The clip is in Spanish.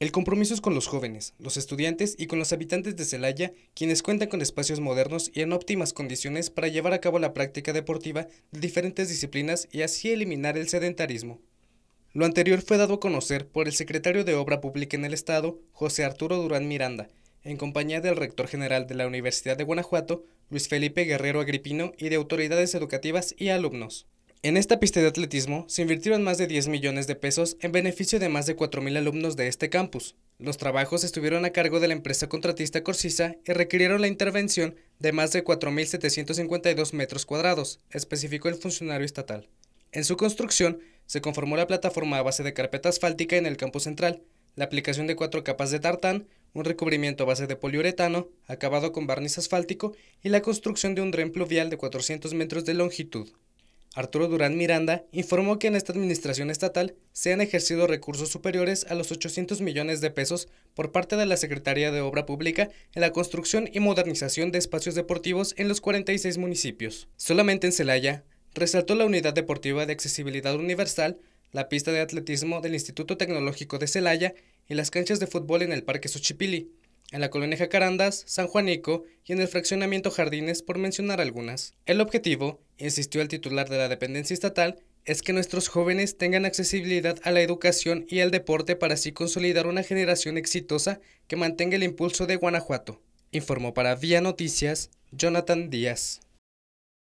El compromiso es con los jóvenes, los estudiantes y con los habitantes de Celaya, quienes cuentan con espacios modernos y en óptimas condiciones para llevar a cabo la práctica deportiva de diferentes disciplinas y así eliminar el sedentarismo. Lo anterior fue dado a conocer por el secretario de Obra Pública en el Estado, José Arturo Durán Miranda, en compañía del rector general de la Universidad de Guanajuato, Luis Felipe Guerrero Agripino, y de autoridades educativas y alumnos. En esta pista de atletismo se invirtieron más de 10 millones de pesos en beneficio de más de 4.000 alumnos de este campus. Los trabajos estuvieron a cargo de la empresa contratista Corsisa y requirieron la intervención de más de 4.752 metros cuadrados, especificó el funcionario estatal. En su construcción, se conformó la plataforma a base de carpeta asfáltica en el campo central, la aplicación de cuatro capas de tartán, un recubrimiento a base de poliuretano, acabado con barniz asfáltico y la construcción de un dren pluvial de 400 metros de longitud. Arturo Durán Miranda informó que en esta administración estatal se han ejercido recursos superiores a los 800 millones de pesos por parte de la Secretaría de Obra Pública en la construcción y modernización de espacios deportivos en los 46 municipios. Solamente en Celaya, resaltó la Unidad Deportiva de Accesibilidad Universal, la pista de atletismo del Instituto Tecnológico de Celaya y las canchas de fútbol en el Parque Suchipili, en la colonia Jacarandas, San Juanico y en el fraccionamiento Jardines, por mencionar algunas. El objetivo insistió el titular de la dependencia estatal, es que nuestros jóvenes tengan accesibilidad a la educación y al deporte para así consolidar una generación exitosa que mantenga el impulso de Guanajuato, informó para Vía Noticias Jonathan Díaz.